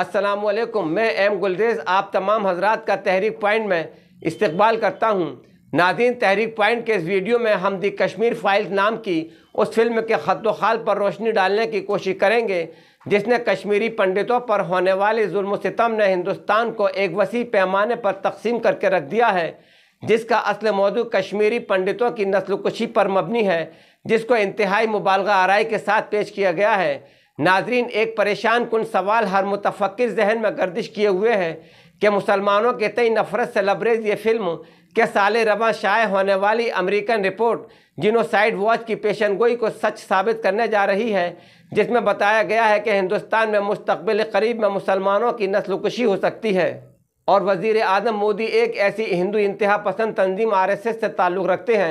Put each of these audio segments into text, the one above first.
असलम मैं एम गुलरेज आप तमाम हजरात का तहरीक पॉइंट में इस्तबाल करता हूँ नादिन तहरीक पॉइंट के इस वीडियो में हम दी कश्मीर फाइल नाम की उस फिल्म के खत खाल पर रोशनी डालने की कोशिश करेंगे जिसने कश्मीरी पंडितों पर होने वाले जुल्म सितम ने हिंदुस्तान को एक वसी पैमाने पर तकसीम करके रख दिया है जिसका असल मौजू कश्मीरी पंडितों की नस्ल कुशी पर मबनी है जिसको इंतहाई मुबालगा आरई के साथ पेश किया गया है नाजरीन एक परेशान कन सवाल हर मुतफ़िर जहन में गर्दिश किए हुए हैं कि मुसलमानों के तई नफरत से लबरेज ये फिल्म के साल रवा शाये होने वाली अमरीकन रिपोर्ट साइड वॉच की पेशन गोई को सच साबित करने जा रही है जिसमें बताया गया है कि हिंदुस्तान में मुस्तबिल करीब में मुसलमानों की नस्ल कुशी हो सकती है और वजीर आजम मोदी एक ऐसी हिंदू इंतहा पसंद तंजीम आरएसएस से ताल्लुक़ रखते हैं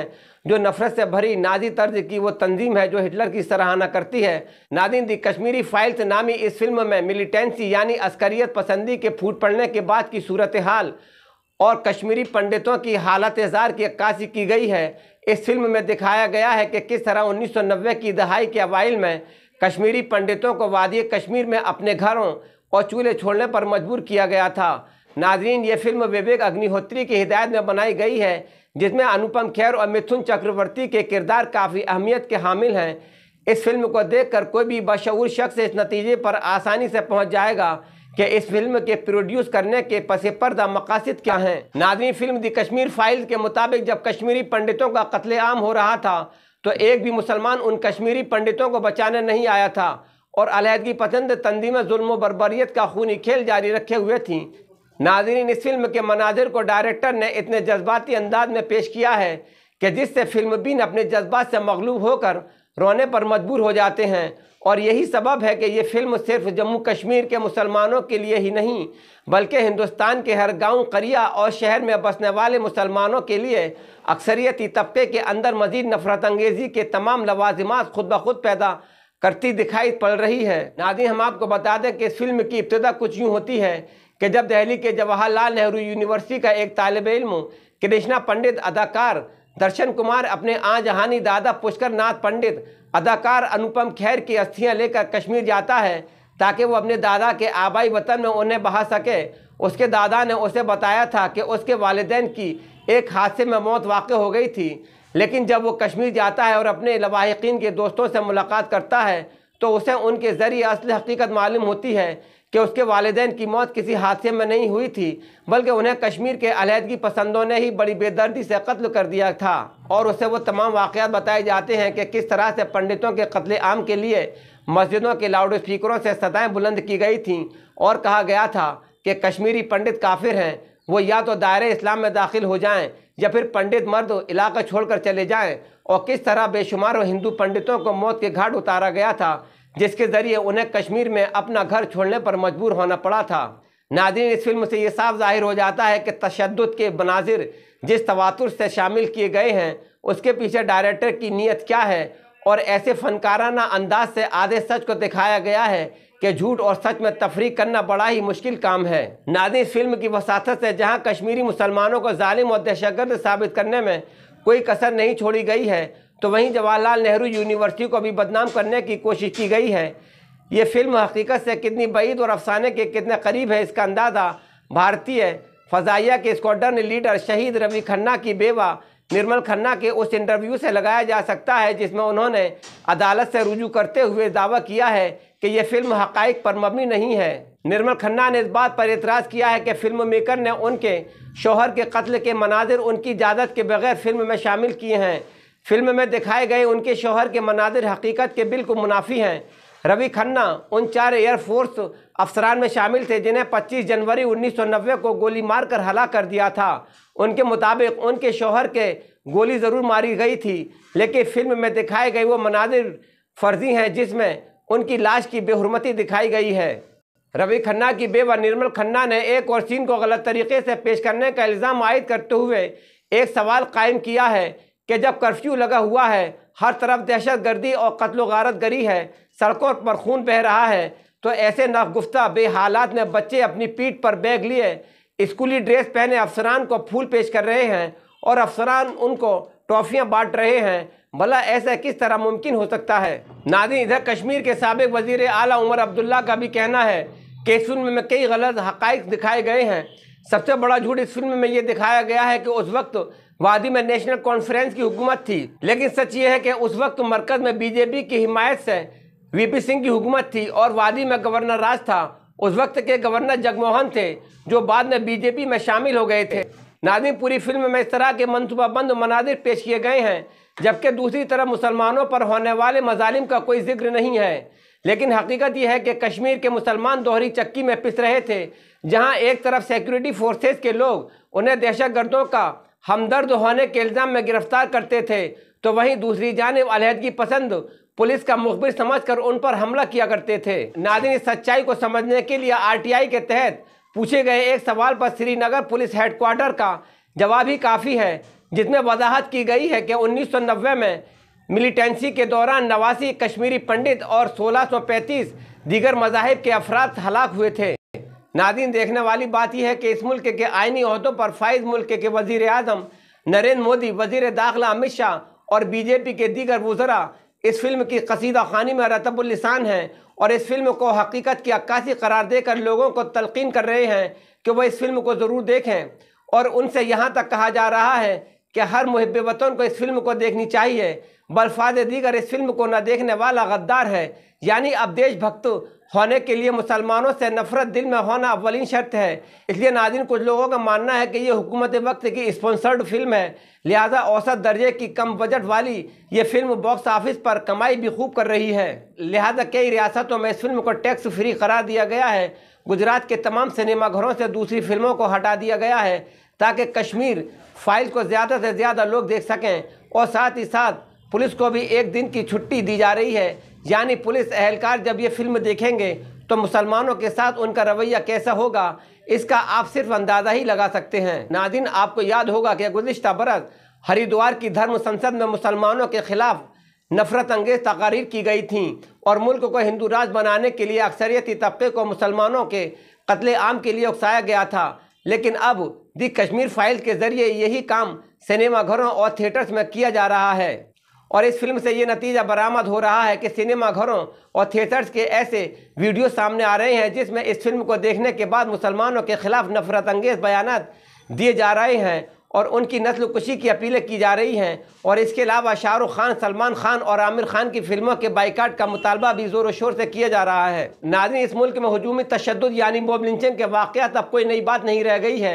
जो नफरत से भरी नाजी तर्ज की वो तंजीम है जो हिटलर की सराहना करती है नादिन दी कश्मीरी फाइल्स नामी इस फिल्म में मिलिटेंसी यानी अस्करियत पसंदी के फूट पड़ने के बाद की सूरत हाल और कश्मीरी पंडितों की हालत जार की अक्कासी की गई है इस फिल्म में दिखाया गया है कि किस तरह नब्बे की दहाई के अवाइल में कश्मीरी पंडितों को वादी कश्मीर में अपने घरों और चूल्हे छोड़ने पर मजबूर किया गया था नाजरीन ये फिल्म विवेक अग्निहोत्री की हिदायत में बनाई गई है जिसमें अनुपम खेर और मिथुन चक्रवर्ती के किरदार काफ़ी अहमियत के हामिल हैं इस फिल्म को देखकर कोई भी बशूर शख्स इस नतीजे पर आसानी से पहुंच जाएगा कि इस फिल्म के प्रोड्यूस करने के पसे पर्दा मकासद क्या हैं नाजरीन फिल्म दी कश्मीर फाइल्स के मुताबिक जब कश्मीरी पंडितों का आम हो रहा था तो एक भी मुसलमान उन कश्मीरी पंडितों को बचाने नहीं आया था और अलहदगी पसंद तंजीमें जुल्म बरबरीत का खूनी खेल जारी रखे हुए थी नाजरीन इस फिल्म के मनाजिर को डायरेक्टर ने इतने जज्बाती अंदाज में पेश किया है कि जिससे फिल्म बीन अपने जज्बात से मगलूब होकर रोने पर मजबूर हो जाते हैं और यही सबब है कि ये फिल्म सिर्फ जम्मू कश्मीर के मुसलमानों के लिए ही नहीं बल्कि हिंदुस्तान के हर गांव, करिया और शहर में बसने वाले मुसलमानों के लिए अक्सरियती तबके के अंदर मजीद नफरत अंगेज़ी के तमाम लवाजमात खुद ब खुद पैदा करती दिखाई पड़ रही है नादी हम आपको बता दें कि इस फिल्म की इब्तदा कुछ यूँ होती है कि जब दिल्ली के जवाहरलाल नेहरू यूनिवर्सिटी का एक तालब इल्म कृष्णा पंडित अदाकार दर्शन कुमार अपने आ जहानी दादा पुष्कर नाथ पंडित अदाकार अनुपम खैर की अस्थियां लेकर कश्मीर जाता है ताकि वो अपने दादा के आबाई वतन में उन्हें बहा सके उसके दादा ने उसे बताया था कि उसके वालदेन की एक हादसे में मौत वाक़ हो गई थी लेकिन जब वो कश्मीर जाता है और अपने लवाकिन के दोस्तों से मुलाकात करता है तो उसे उनके ज़रिए असल हकीकत मालूम होती है कि उसके वालदेन की मौत किसी हादसे में नहीं हुई थी बल्कि उन्हें कश्मीर के अलहदगी पसंदों ने ही बड़ी बेदर्दी से कत्ल कर दिया था और उसे वो तमाम वाक़ बताए जाते हैं कि किस तरह से पंडितों के कत्ल आम के लिए मस्जिदों के लाउड स्पीकरों से सतहें बुलंद की गई थीं और कहा गया था कि कश्मीरी पंडित काफिर हैं वो या तो दायरे इस्लाम में दाखिल हो जाएं या फिर पंडित मर्द इलाका छोड़कर चले जाएं और किस तरह बेशुमार हिंदू पंडितों को मौत के घाट उतारा गया था जिसके ज़रिए उन्हें कश्मीर में अपना घर छोड़ने पर मजबूर होना पड़ा था नादिन इस फिल्म से ये साफ जाहिर हो जाता है कि तशद के मनाजिर जिस तवातुर से शामिल किए गए हैं उसके पीछे डायरेक्टर की नीयत क्या है और ऐसे फनकाराना अंदाज से आधे सच को दिखाया गया है कि झूठ और सच में तफरी करना बड़ा ही मुश्किल काम है नादिन इस फिल्म की वसात से जहाँ कश्मीरी मुसलमानों को ालिम और दहशतगर्द साबित करने में कोई कसर नहीं छोड़ी गई है तो वहीं जवाहरलाल नेहरू यूनिवर्सिटी को भी बदनाम करने की कोशिश की गई है ये फिल्म हकीकत से कितनी बैद और अफसाने के कितने करीब है इसका अंदाज़ा भारतीय फ़जाइया के स्क्वाडन लीडर शहीद रवि खन्ना की बेवा निर्मल खन्ना के उस इंटरव्यू से लगाया जा सकता है जिसमें उन्होंने अदालत से रुजू करते हुए दावा किया है कि यह फिल्म हक़ पर मबनी नहीं है निर्मल खन्ना ने इस बात पर एतराज़ किया है कि फिल्म मेकर ने उनके शोहर के कत्ल के मनाजिर उनकी इजाज़त के बगैर फिल्म में शामिल किए हैं फिल्म में दिखाए गए उनके शोहर के मनाजिर हकीकत के बिल्कुल मुनाफी हैं रवि खन्ना उन चार एयरफोर्स अफसरान में शामिल थे जिन्हें 25 जनवरी 1990 को गोली मारकर हला कर दिया था उनके मुताबिक उनके शोहर के गोली ज़रूर मारी गई थी लेकिन फिल्म में दिखाए गए वो मनाजिर फर्जी हैं जिसमें उनकी लाश की बेहरमती दिखाई गई है रवि खन्ना की बेवा निर्मल खन्ना ने एक और सीन को गलत तरीके से पेश करने का इल्ज़ाम आयद करते हुए एक सवाल कायम किया है कि जब कर्फ्यू लगा हुआ है हर तरफ दहशत गर्दी और कत्ल गारत गरी है सड़कों पर खून बह रहा है तो ऐसे नागुफ्ता बेहालत में बच्चे अपनी पीठ पर बैग लिए स्कूली ड्रेस पहने अफसरान को फूल पेश कर रहे हैं और अफसरान उनको ट्रॉफियाँ बांट रहे हैं भला ऐसा किस तरह मुमकिन हो सकता है नादिन इधर कश्मीर के सबक वजीर अली उमर अब्दुल्ला का भी कहना है कि इस फिल्म में कई गलत हक़ दिखाए गए हैं सबसे बड़ा झूठ इस फिल्म में ये दिखाया गया है कि उस वक्त वादी में नेशनल कॉन्फ्रेंस की हुकूमत थी लेकिन सच ये है कि उस वक्त मरकज में बीजेपी की हिमायत से वीपी सिंह की हुकूमत थी और वादी में गवर्नर राज था उस वक्त के गवर्नर जगमोहन थे जो बाद में बीजेपी में शामिल हो गए थे नादिम पूरी फिल्म में इस तरह के मनसूबाबंद मनादिर पेश किए गए हैं जबकि दूसरी तरफ मुसलमानों पर होने वाले मजालिम का कोई जिक्र नहीं है लेकिन हकीकत यह है कि कश्मीर के मुसलमान दोहरी चक्की में पिस रहे थे जहां एक तरफ सिक्योरिटी फोर्सेस के लोग उन्हें दहशत गर्दों का हमदर्द होने के इल्ज़ाम में गिरफ्तार करते थे तो वहीं दूसरी जानब अलहदगी पसंद पुलिस का मुखबिर समझकर उन पर हमला किया करते थे नादिन इस सच्चाई को समझने के लिए आरटीआई के तहत पूछे गए एक सवाल पर श्रीनगर पुलिस हेडक्वार्टर का जवाब ही काफ़ी है जिसमें वजाहत की गई है कि 1990 में मिलिटेंसी के दौरान नवासी कश्मीरी पंडित और 1635 दीगर मजाहब के अफराद हलाक हुए थे नादिन देखने वाली बात यह है कि इस मुल्क के आइनी अहदों पर फाइज मुल्क के वजीर अजम नरेंद्र मोदी वजीर दाखिला अमित शाह और बीजेपी के दीगर वजरा इस फिल्म की कसीदा खानी में रतबुल्लिसान हैं और इस फिल्म को हकीकत की अक्कासी करार देकर लोगों को तलकिन कर रहे हैं कि वह इस फिल्म को ज़रूर देखें और उनसे यहाँ तक कहा जा रहा है कि हर मुहब वतन को इस फिल्म को देखनी चाहिए बलफाज दीगर इस फिल्म को न देखने वाला गद्दार है यानी अब देशभक्त होने के लिए मुसलमानों से नफरत दिल में होना अवलिन शर्त है इसलिए नाजिन कुछ लोगों का मानना है कि ये हुकूमत वक्त की स्पॉन्सर्ड फिल्म है लिहाजा औसत दर्जे की कम बजट वाली ये फिल्म बॉक्स ऑफिस पर कमाई भी खूब कर रही है लिहाजा कई रियासतों में इस फिल्म को टैक्स फ्री करार दिया गया है गुजरात के तमाम सिनेमाघरों से दूसरी फिल्मों को हटा दिया गया है ताकि कश्मीर फाइल को ज़्यादा से ज़्यादा लोग देख सकें और साथ ही साथ पुलिस को भी एक दिन की छुट्टी दी जा रही है यानी पुलिस अहलकार जब ये फिल्म देखेंगे तो मुसलमानों के साथ उनका रवैया कैसा होगा इसका आप सिर्फ अंदाज़ा ही लगा सकते हैं नादिन आपको याद होगा कि गुजशत बरस हरिद्वार की धर्म संसद में मुसलमानों के खिलाफ नफरत अंगेज तकारीर की गई थी और मुल्क को हिंदू राज बनाने के लिए अक्सरियती तबके को मुसलमानों के कत्ले आम के लिए उकसाया गया था लेकिन अब दी कश्मीर फाइल के ज़रिए यही काम सिनेमाघरों और थिएटर्स में किया जा रहा है और इस फिल्म से ये नतीजा बरामद हो रहा है कि सिनेमा घरों और थिएटर्स के ऐसे वीडियो सामने आ रहे हैं जिसमें इस फिल्म को देखने के बाद मुसलमानों के खिलाफ नफरत अंगेज बयान दिए जा रहे हैं और उनकी नस्ल कुशी की अपीलें की जा रही हैं और इसके अलावा शाहरुख खान सलमान खान और आमिर खान की फिल्मों के बाइकाट का मुतालबा भी ज़ोर शोर से किया जा रहा है नाजन इस मुल्क में हजूमी तशद यानी बॉब लिंचिंग के वाक़ात अब कोई नई बात नहीं रह गई है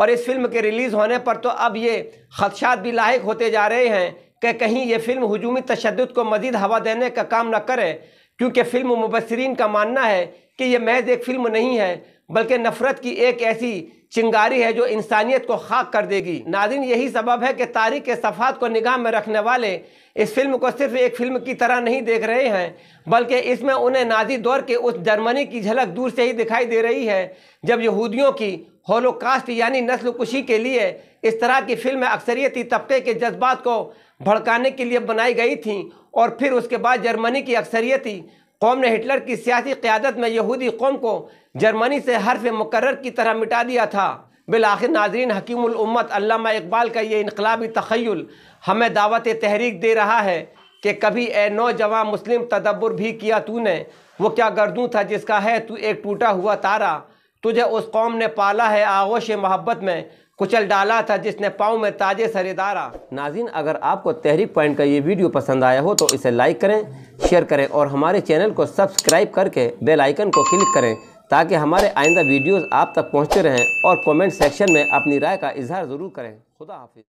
और इस फिल्म के रिलीज़ होने पर तो अब ये खदशात भी लाक होते जा रहे हैं कि कहीं ये फिल्म हजूमी तशद को मजीद हवा देने का काम न करे क्योंकि फिल्म मुबसरीन का मानना है कि यह महज एक फिल्म नहीं है बल्कि नफ़रत की एक ऐसी चिंगारी है जो इंसानियत को खाक कर देगी नादिन यही सबब है कि तारीख के सफ़ात को निगाह में रखने वाले इस फिल्म को सिर्फ एक फिल्म की तरह नहीं देख रहे हैं बल्कि इसमें उन्हें नाजी दौर के उस जर्मनी की झलक दूर से ही दिखाई दे रही है जब यहूदियों की होलोकास्ट यानी नस्ल कुशी के लिए इस तरह की फिल्म अक्सरियती तबके के जज्बात को भड़काने के लिए बनाई गई थी और फिर उसके बाद जर्मनी की अक्सरियती कौम ने हिटलर की सियासी क़्यादत में यहूदी कौम को जर्मनी से हर्फ मुकर की तरह मिटा दिया था बिल आखिर नाजरीन हकीमत अल्लामा इकबाल का ये इनकलाबी तखयल हमें दावत तहरीक दे रहा है कि कभी ए नौजवान मुस्लिम तदब्बर भी किया तूने वो क्या गर्दू था जिसका है तू एक टूटा हुआ तारा तुझे उस कौम ने पाला है आगोश मोहब्बत में कुचल डाला था जिसने पाँव में ताजे सरेदारा नाजिन अगर आपको तहरीक पॉइंट का ये वीडियो पसंद आया हो तो इसे लाइक करें शेयर करें और हमारे चैनल को सब्सक्राइब करके बेल आइकन को क्लिक करें ताकि हमारे आइंदा वीडियोस आप तक पहुंचते रहें और कमेंट सेक्शन में अपनी राय का इजहार ज़रूर करें खुदा हाफिज़